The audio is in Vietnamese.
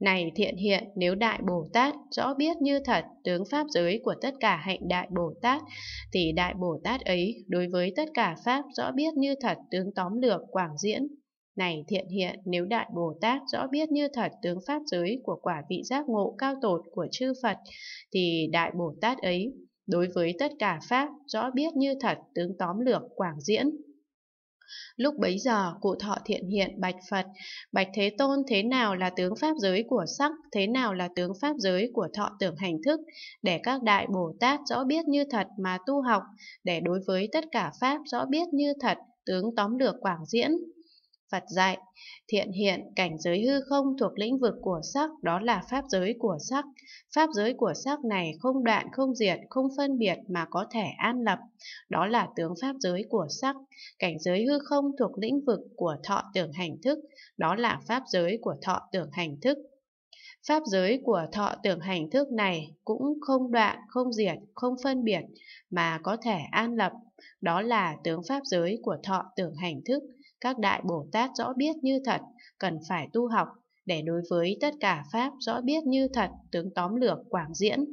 Này thiện hiện, nếu Đại Bồ Tát rõ biết như thật tướng Pháp giới của tất cả hạnh Đại Bồ Tát, thì Đại Bồ Tát ấy đối với tất cả Pháp rõ biết như thật tướng tóm lược quảng diễn. Này thiện hiện, nếu Đại Bồ Tát rõ biết như thật tướng Pháp giới của quả vị giác ngộ cao tột của chư Phật, thì Đại Bồ Tát ấy đối với tất cả Pháp rõ biết như thật tướng tóm lược quảng diễn. Lúc bấy giờ, cụ thọ thiện hiện bạch Phật, bạch Thế Tôn thế nào là tướng pháp giới của sắc, thế nào là tướng pháp giới của thọ tưởng hành thức, để các đại Bồ Tát rõ biết như thật mà tu học, để đối với tất cả pháp rõ biết như thật, tướng tóm được quảng diễn. Phật dạy, thiện hiện cảnh giới hư không thuộc lĩnh vực của sắc đó là pháp giới của sắc. Pháp giới của sắc này không đoạn, không diệt, không phân biệt mà có thể an lập. Đó là tướng pháp giới của sắc. Cảnh giới hư không thuộc lĩnh vực của thọ tưởng hành thức. Đó là pháp giới của thọ tưởng hành thức. Pháp giới của thọ tưởng hành thức này cũng không đoạn, không diệt, không phân biệt mà có thể an lập. Đó là tướng pháp giới của thọ tưởng hành thức các đại Bồ Tát rõ biết như thật, cần phải tu học để đối với tất cả Pháp rõ biết như thật, tướng tóm lược quảng diễn.